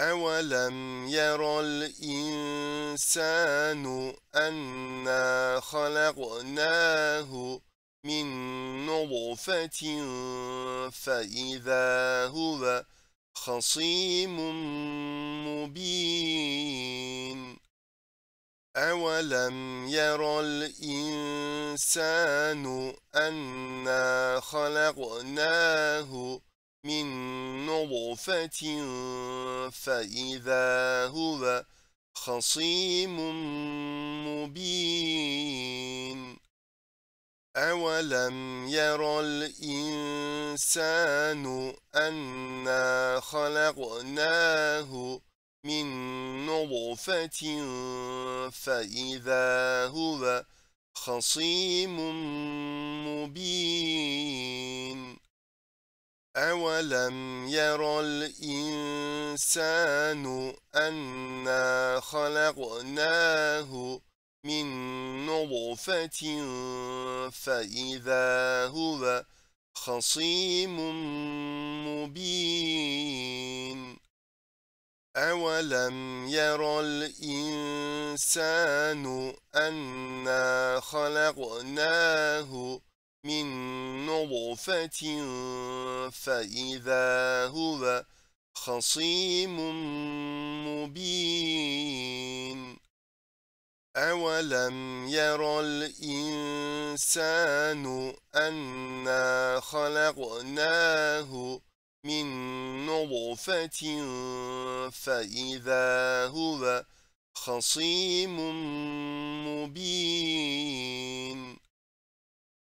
أولم ير الإنسان أنا خلقناه من نطفة فإذا هو خصيم مبين أولم ير الإنسان أنا خلقناه من من نطفة فإذا هو خصيم مبين أولم ير الإنسان أنا خلقناه من نطفة فإذا هو خصيم مبين أولم ير الإنسان أنا خلقناه من نطفة فإذا هو خصيم مبين أولم ير الإنسان أنا خلقناه من من نطفة فإذا هو خصيم مبين أولم ير الإنسان أنا خلقناه من نطفة فإذا هو خصيم مبين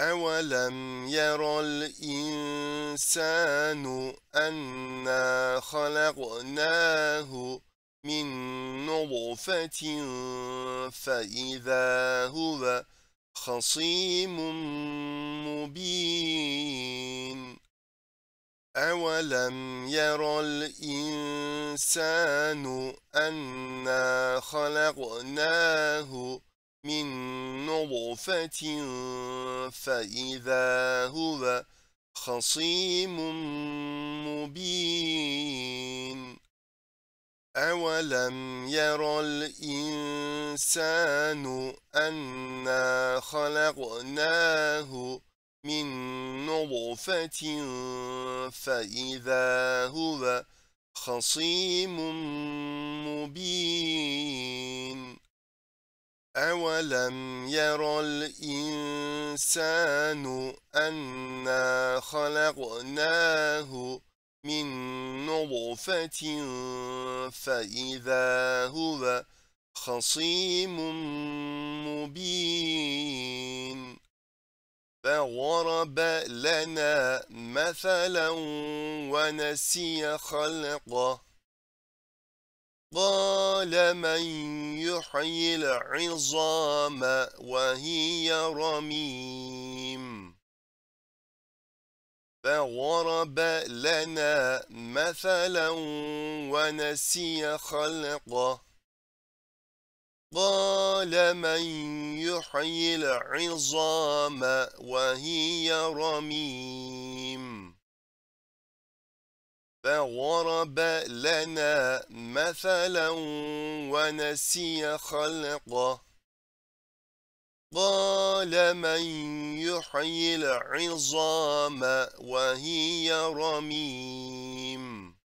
أولم ير الإنسان أنا خلقناه من نطفة فإذا هو خصيم مبين أولم ير الإنسان أنا خلقناه من من نطفة فإذا هو خصيم مبين أولم ير الإنسان أنا خلقناه من نطفة فإذا هو خصيم مبين أولم ير الإنسان أنا خلقناه من نطفة فإذا هو خصيم مبين فغرب لنا مثلا ونسي خلقه قال من يحيي العظام وهي رميم فغرب لنا مثلا ونسي خلقه قال من يحيي العظام وهي رميم فغرب لنا مثلا ونسي خلقه قال من يحيي العظام وهي رميم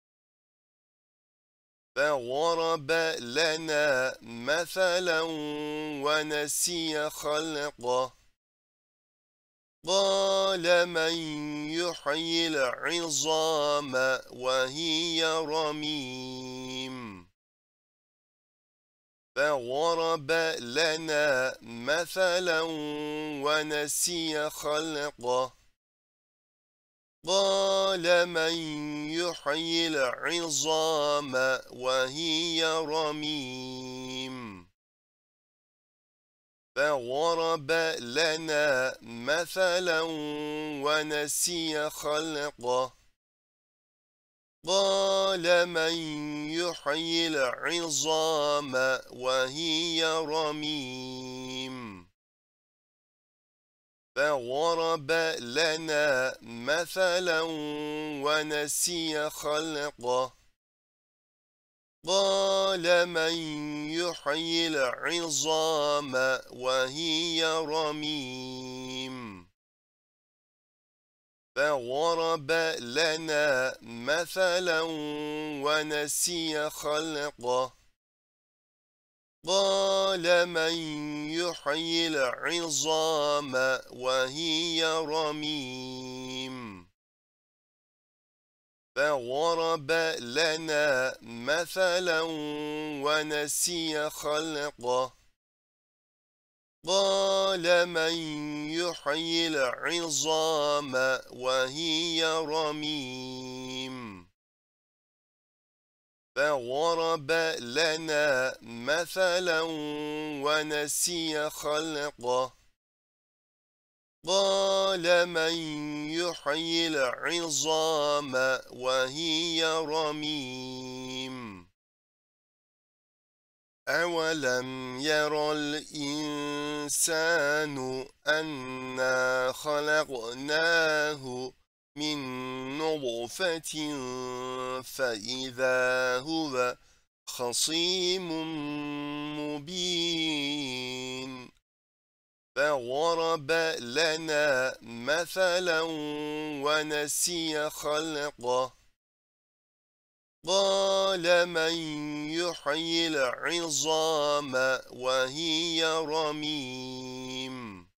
فغرب لنا مثلا ونسي خلقه قال من يحيي العظام وهي رميم فغرب لنا مثلا ونسي خلقه قال من يحيي العظام وهي رميم فغرب لنا مثلا ونسي خلقه قال من يحيي العظام وهي رميم فغرب لنا مثلا ونسي خلقه قال من يحيي العظام وهي رميم فغرب لنا مثلا ونسي خلقه قال من يحيي العظام وهي رميم فغرب لنا مثلا ونسي خلقه قال من يحيي العظام وهي رميم فغرب لنا مثلا ونسي خلقه قال من يحيي العظام وهي رميم أولم ير الإنسان أنا خلقناه من نطفة فإذا هو خصيم مبين ضرب لنا مثلا ونسي خلقه قال من يحيي العظام وهي رميم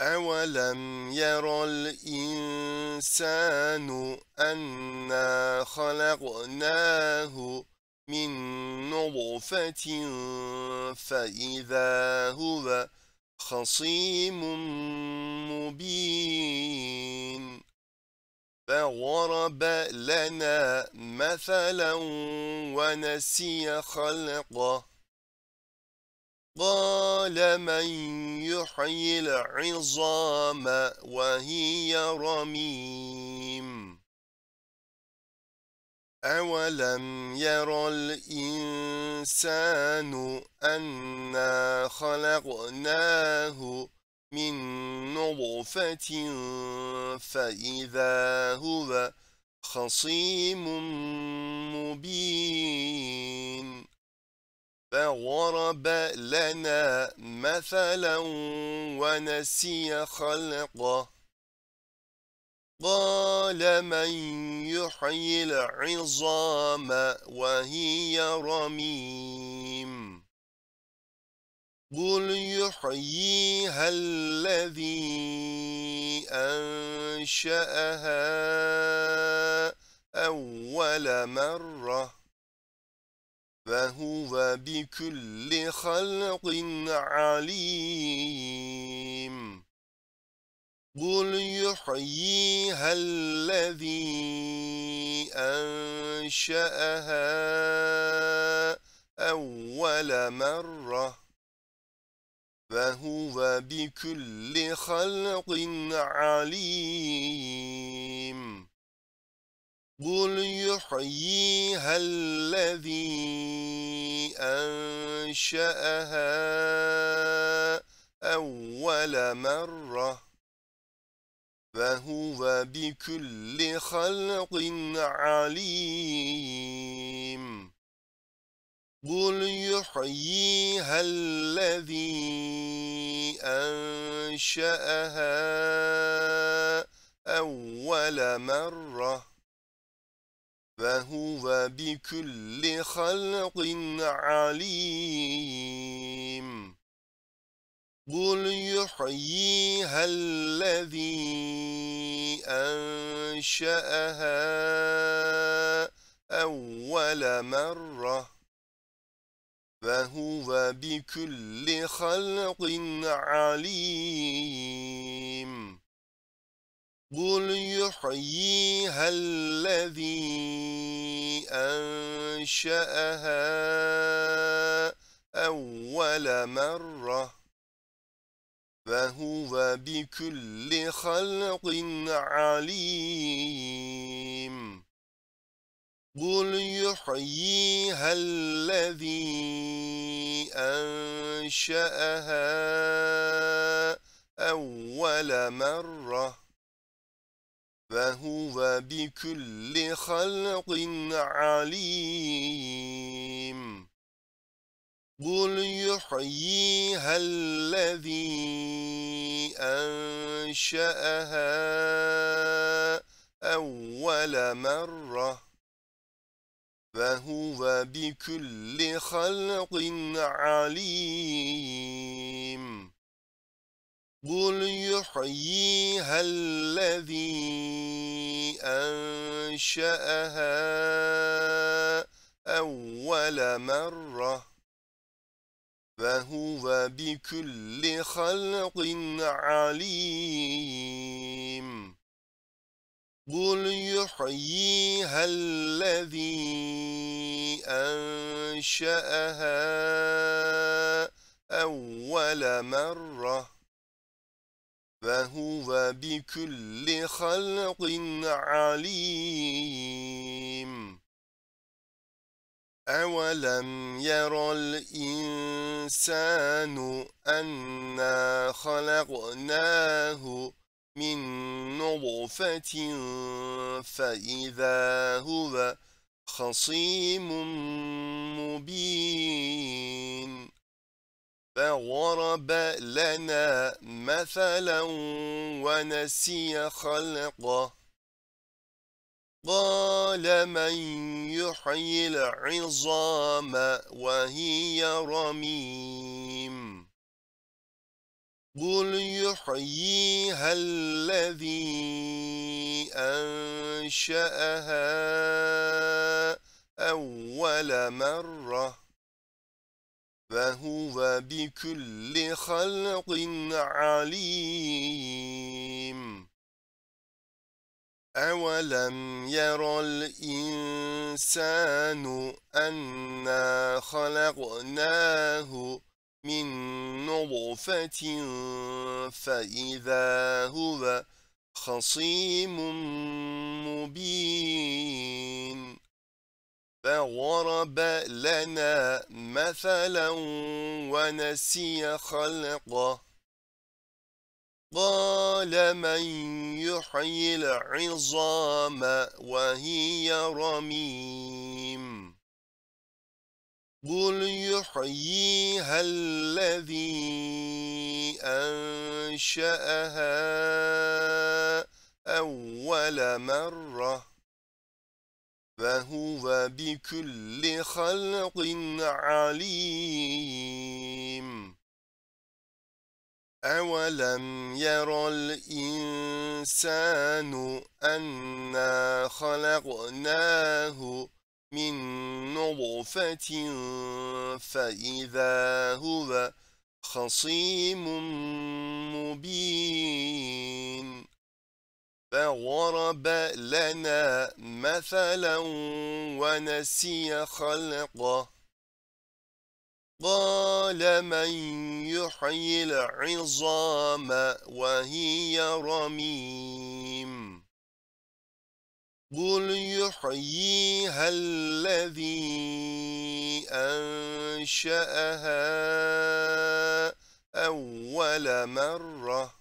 أولم ير الإنسان أنا خلقناه من نطفة فإذا هو خصيم مبين فغرب لنا مثلا ونسي خلقه قال من يحيي العظام وهي رميم أولم ير الإنسان أنا خلقناه من نطفة فإذا هو خصيم مبين فغرب لنا مثلا ونسي خلقه قال من يحيي العظام وهي رميم قل يحييها الذي أنشأها أول مرة فهو بكل خلق عليم قل يحييها الذي أنشأها أول مرة فهو بكل خلق عليم قل يحييها الذي أنشأها أول مرة فهو بكل خلق عليم قل يحييها الذي أنشأها أول مرة فهو بكل خلق عليم قل يحييها الذي أنشأها أول مرة فهو بكل خلق عليم قل يحييها الذي أنشأها أول مرة فهو بكل خلق عليم قل يحييها الذي أنشأها أول مرة فهو بكل خلق عليم قل يحييها الذي أنشأها أول مرة فهو بكل خلق عليم قل يحييها الذي أنشأها أول مرة وهو بكل خلق عليم قل يحييها الذي أنشأها أول مرة فهو بكل خلق عليم أولم ير الإنسان أنا خلقناه من نطفة فإذا هو خصيم مبين فغرب لنا مثلا ونسي خلقه قال من يحيي العظام وهي رميم قل يحييها الذي أنشأها أول مرة فهو بكل خلق عليم أولم ير الإنسان أنا خلقناه من نطفة فإذا هو خصيم مبين فغرب لنا مثلا ونسي خلقه قال من يحيي العظام وهي رميم قل يحييها الذي أنشأها أول مرة فهو بكل خلق عليم أَوَلَمْ يَرَ الْإِنسَانُ أَنَّا خَلَقْنَاهُ مِنْ نُطْفَةٍ فَإِذَا هُوَ خَصِيمٌ مُبِينٌ فغرب لَنَا مَثَلًا وَنَسِيَ خَلْقَهُ قال من يحيي العظام وهي رميم قل يحييها الذي أنشأها أول مرة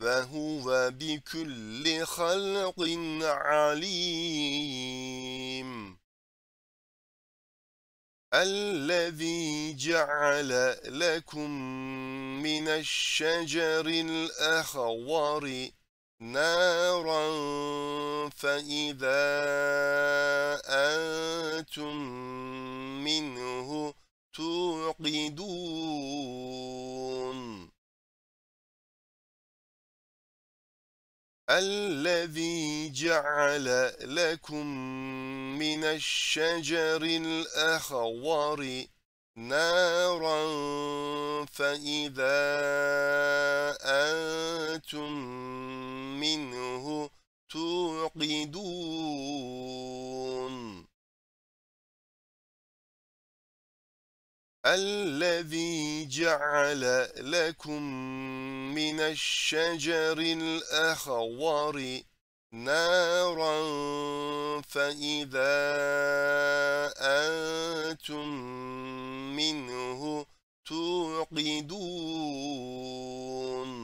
فهو بكل خلق عليم الذي جعل لكم من الشجر الأخضر نارا فإذا أنتم منه توقدون الذي جعل لكم من الشجر الأخضر نارا فإذا أنتم منه توقدون الذي جعل لكم من الشجر الأخضر نارا فإذا أنتم منه توقدون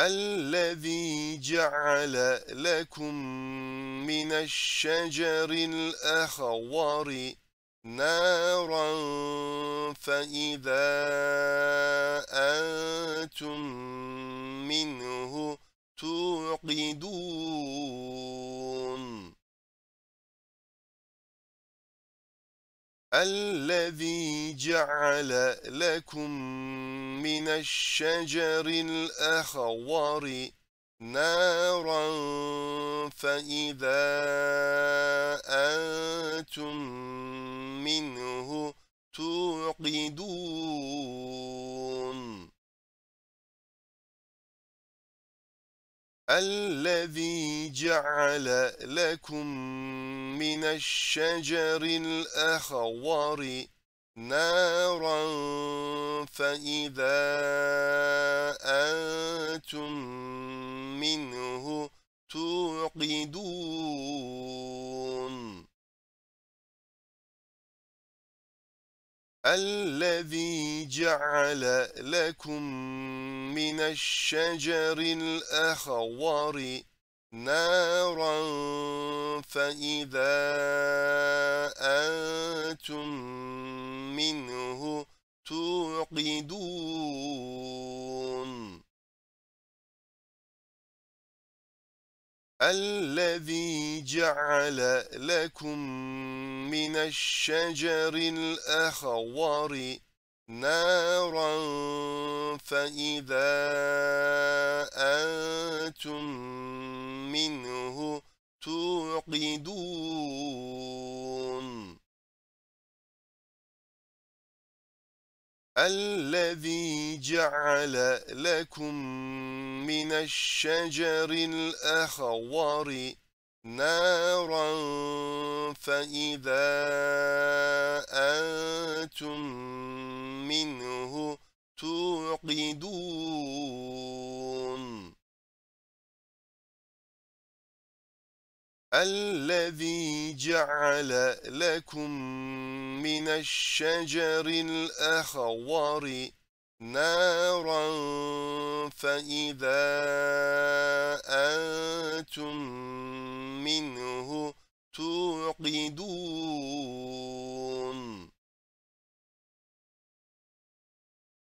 الذي جعل لكم من الشجر الأخضر نارا فإذا أنتم منه توقدون الذي جعل لكم من الشجر الأخضر نارا فإذا أنتم منه توقدون الذي جعل لكم من الشجر الأخضر نارا فإذا أنتم منه توقدون الذي جعل لكم من الشجر الأخضر نارا فإذا أنتم منه توقدون الذي جعل لكم من الشجر الأخضر نارا فإذا أنتم منه توقدون الذي جعل لكم من الشجر الأخضر نارا فإذا أنتم منه توقدون الذي جعل لكم من الشجر الأخضر نارا فإذا أنتم منه توقدون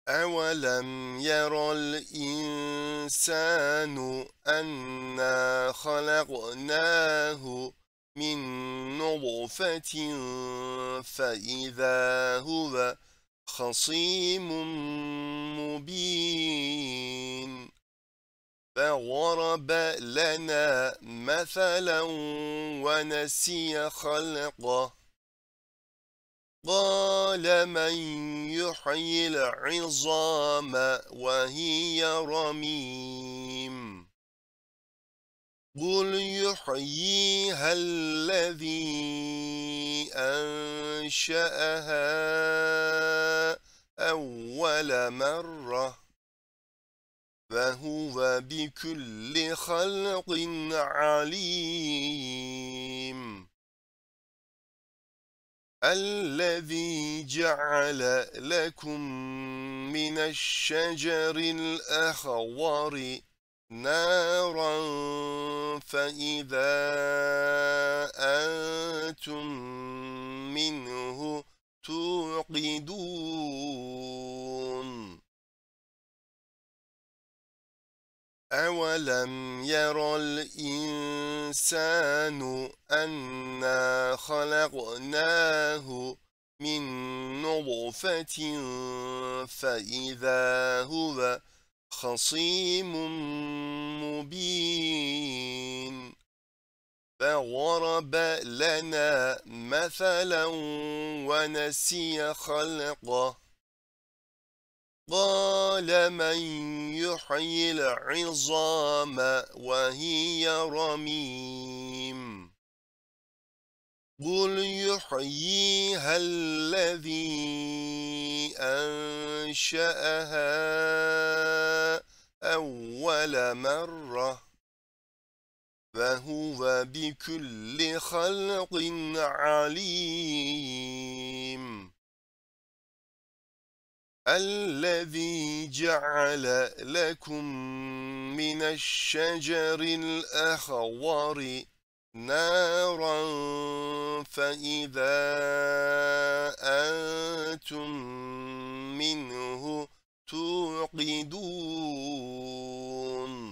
أولم يرى الإنسان أنا خلقناه من نطفة فإذا هو خصيم مبين فغرب لنا مثلا ونسي خلقه قال من يحيي العظام وهي رميم قل يحييها الذي أنشأها أول مرة فهو بكل خلق عليم الذي جعل لكم من الشجر الأخضر نارا فإذا أنتم منه توقدون أولم ير الإنسان أنا خلقناه من نطفة فإذا هو خصيم مبين فغرب لنا مثلا ونسي خلقه قال من يحيي العظام وهي رميم قل يحييها الذي أنشأها أول مرة فهو بكل خلق عليم الذي جعل لكم من الشجر الأخضر نارا فإذا أنتم منه توقدون